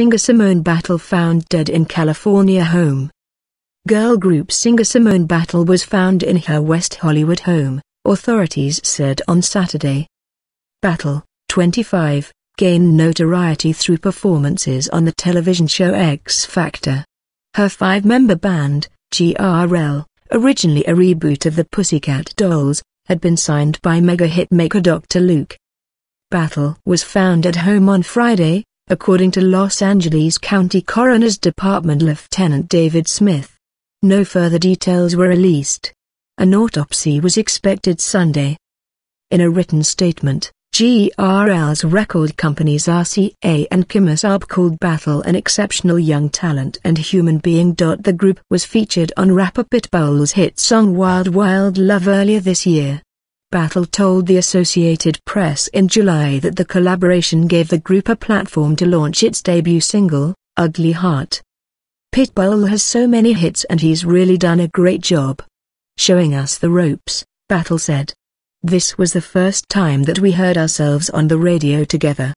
singer Simone Battle found dead in California home. Girl group singer Simone Battle was found in her West Hollywood home, authorities said on Saturday. Battle, 25, gained notoriety through performances on the television show X Factor. Her five-member band, GRL, originally a reboot of the Pussycat Dolls, had been signed by mega hitmaker Dr. Luke. Battle was found at home on Friday, according to Los Angeles County Coroner's Department Lieutenant David Smith. No further details were released. An autopsy was expected Sunday. In a written statement, GRL's record companies RCA and Kimasab called Battle an exceptional young talent and human being. The group was featured on rapper Pitbull's hit song Wild Wild Love earlier this year. Battle told the Associated Press in July that the collaboration gave the group a platform to launch its debut single, Ugly Heart. Pitbull has so many hits and he's really done a great job. Showing us the ropes, Battle said. This was the first time that we heard ourselves on the radio together.